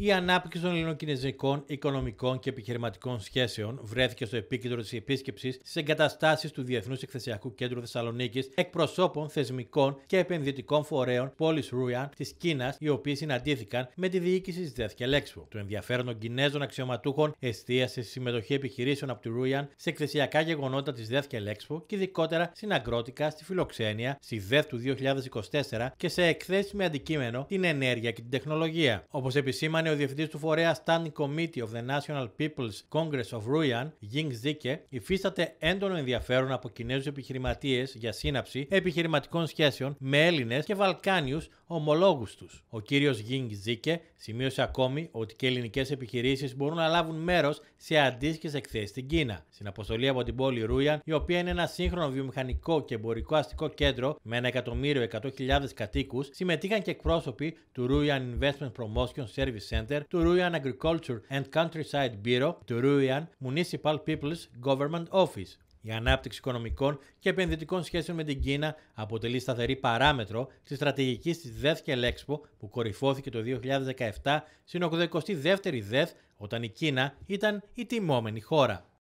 Η ανάπτυξη των ελληνοκινέζικων οικονομικών και επιχειρηματικών σχέσεων βρέθηκε στο επίκεντρο της επίσκεψης στις εγκαταστάσεις του Διεθνούς Εκθεσιακού Κέντρου Θεσσαλονίκης εκπροσώπων θεσμικών και επενδυτικών φορέων πόλης Ρούιαν της Κίνας, οι οποίοι συναντήθηκαν με τη διοίκηση της ΔΕΘ και Λέξπο. Το ενδιαφέρον των Κινέζων αξιωματούχων εστίασε στη συμμετοχή επιχειρήσεων από τη Ρούιαν σε εκθεσιακά γεγονότα της ΔΕΘ και Λέξπο και ειδικότερα στην Αγκρότικα, στη Φιλοξένεια, στη ΔΕΘ του 2024 και σε εκθέσεις με αντικείμενο την ενέργεια και την τεχνολογία. Όπως επισήμανε ο διευθυντής του φορέα Standing Committee of the National People's Congress of Ruyan, Ying Zike, υφίσταται έντονο ενδιαφέρον από Κινέζους επιχειρηματίες για σύναψη επιχειρηματικών σχέσεων με Έλληνες και Βαλκάνιους ομολόγους τους. Ο κύριος Ying Zike σημείωσε ακόμη ότι και ελληνικές επιχειρήσεις μπορούν να λάβουν μέρος σε αντίστοιχες εκθέσεις στην Κίνα. Στην αποστολή από την πόλη Ρούιαν, η οποία είναι ένα σύγχρονο βιομηχανικό και εμπορικό αστικό κέντρο με εκατομμύριο 100.000 κατοίκους, συμμετείχαν και εκπρόσωποι του Ruyan Investment Promotion Service Center, Ruian Agriculture and Countryside Bureau, Turuyan Municipal People's Government Office. Η ανάπτυξη οικονομικών και επενδυτικών σχέσεων με την Κίνα αποτελεί σταθερή παράμετρο της στρατηγικής της ΔΕΘ και που κορυφώθηκε το 2017 στην 82η ΔΕΘ όταν η Κίνα ήταν η τιμόμενη χώρα.